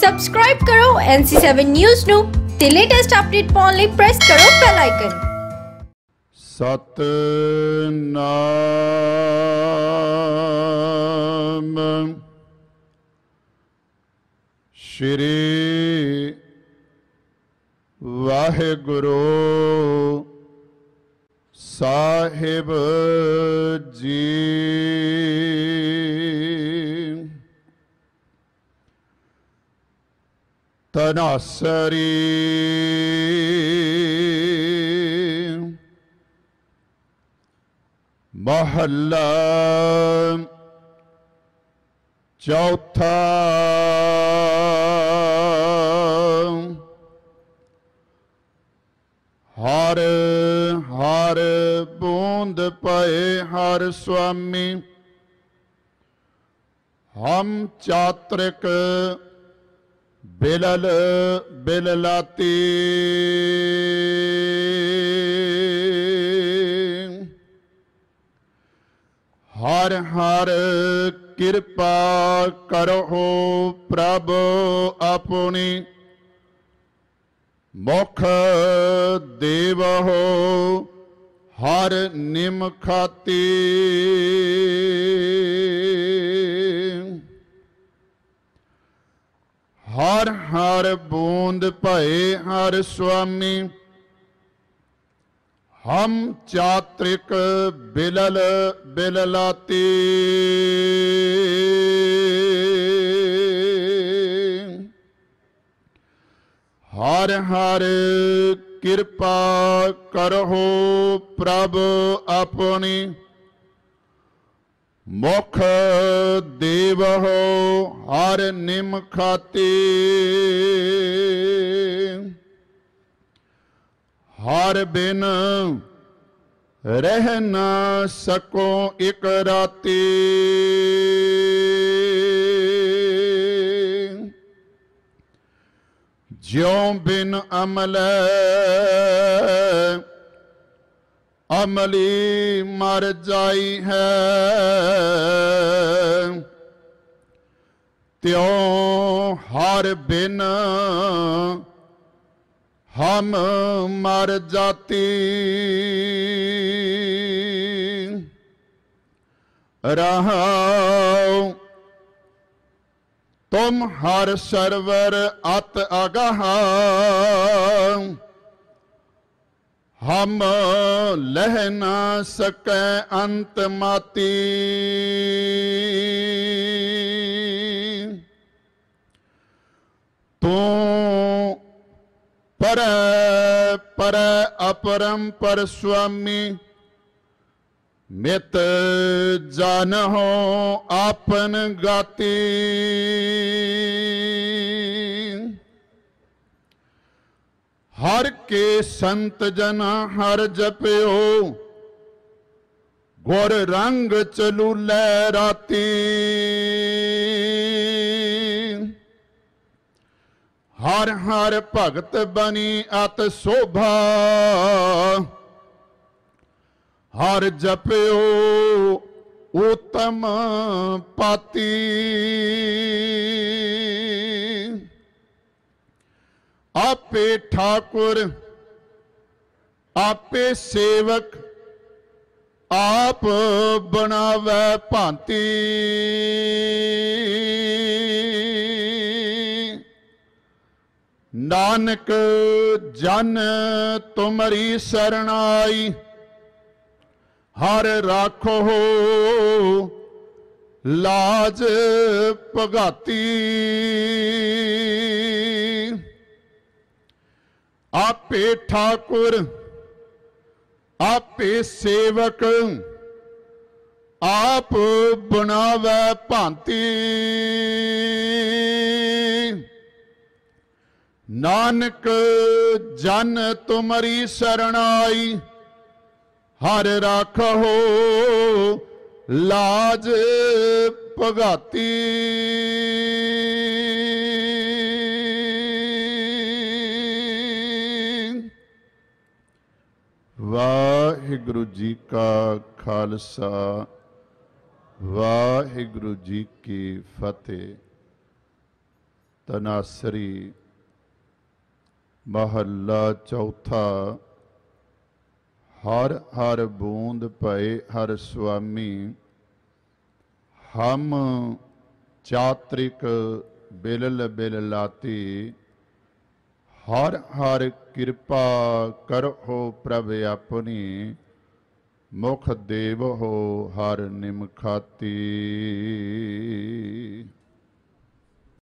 subscribe ਕਰੋ NC7 news ਨੂੰ ਤੇ ਲੇਟੈਸਟ ਅਪਡੇਟ ਪਾਉਣ ਲਈ ਪ੍ਰੈਸ ਕਰੋ ਬੈਲ ਆਈਕਨ ਸਤ ਨਾਮ ਸ਼੍ਰੀ ਵਾਹਿਗੁਰੂ ਸਾਹਿਬ ਜੀ ਤਨਾਸਰੀ ਮਹੱਲਾ ਚੌਥਾ ਹਰ ਹਰ ਬੂੰਦ ਪਏ ਹਰ ਸੁਆਮੀ ਹਮ ਚਾਤ੍ਰਿਕ ਬਿਲਲ ਬਿਲਲਾਤੀ ਹਰ ਹਰ ਕਿਰਪਾ ਕਰੋ ਪ੍ਰਭ ਆਪਣੀ ਮੁਖ ਦੇਵ ਹੋ ਹਰ ਨਿਮਖਾਤੀ ਹਰ ਹਰ ਬੂੰਦ ਭਏ ਹਰ ਸੁਆਮੀ ਹਮ ਚਾਤ੍ਰਿਕ ਬਿਲਲ ਬਿਲਲਾਤੀ ਹਰ ਹਰ ਕਿਰਪਾ ਕਰਹੁ ਪ੍ਰਭ ਆਪਣੀ ਮੁਖ ਦੇਵਹੁ ਹਰ ਨਿਮ ਖਾਤੇ ਹਰ ਬਿਨ ਰਹਿ ਨਾ ਸਕੋ ਇਕ ਰਾਤੀ ਜਿਉ ਬਿਨ ਅਮਲ ਅਮਲੀ ਮਰ ਜਾਈ ਹੈ ਤਿਉ ਹਰ ਬਿਨ ਹਮ ਮਰ ਜਾਤੀ ਰਹਾਉ ਤੁਮ ਹਰ ਸਰਵਰ ਅਤ ਅਗਹਾ हम लह ना सके अंत माती तू पर पर अपरम पर स्वामी ਮਿਤ ਜਨ ਹੋ ਆਪਨ ਗਾਤੀ ਹਰ ਕੇ ਸੰਤ ਜਨਾ ਹਰ ਜਪਿਓ ਗੁਰ ਰੰਗ ਚਲੂ ਲੈ ਰਾਤੀ ਹਰ ਹਰ ਭਗਤ ਬਣੀ ਅਤ ਸੋਭਾ ਹਰ ਜਪਿਓ ਉਤਮ ਪਾਤੀ ਆਪੇ ਠਾਕੁਰ ਆਪੇ ਸੇਵਕ ਆਪ ਬਣਾਵੇ ਭਾਂਤੀ ਨਾਨਕ ਜਨ ਤੁਮਰੀ ਸਰਣਾਈ ਹਰ ਰੱਖੋ ਲਾਜ ਭਗਾਤੀ ਆਪੇ ਠਾਕੁਰ ਆਪੇ ਸੇਵਕ ਆਪ ਬਣਾਵੇ ਭਾਂਤੀ ਨਾਨਕ ਜਨ ਤੁਮਰੀ ਸਰਣਾਈ ਹਰ ਰੱਖੋ ਲਾਜ ਭਗਾਤੀ ਵਾਹਿਗੁਰੂ ਜੀ ਕਾ ਖਾਲਸਾ ਵਾਹਿਗੁਰੂ ਜੀ ਕੀ ਫਤਿਹ ਤਨਾਸਰੀ ਮਹੱਲਾ ਚੌਥਾ ਹਰ ਹਰ ਬੂੰਦ ਪਏ ਹਰ ਸੁਆਮੀ ਹਮ ਚਾਤ੍ਰਿਕ ਬਿਲਲ ਬਿਲਲਾਤੀ ਹਰ ਹਰ ਕਿਰਪਾ ਕਰੋ ਪ੍ਰਭ ਆਪਣੀ ਮੁਖ ਦੇਵ ਹੋ ਹਰ ਨਿਮਖਾਤੀ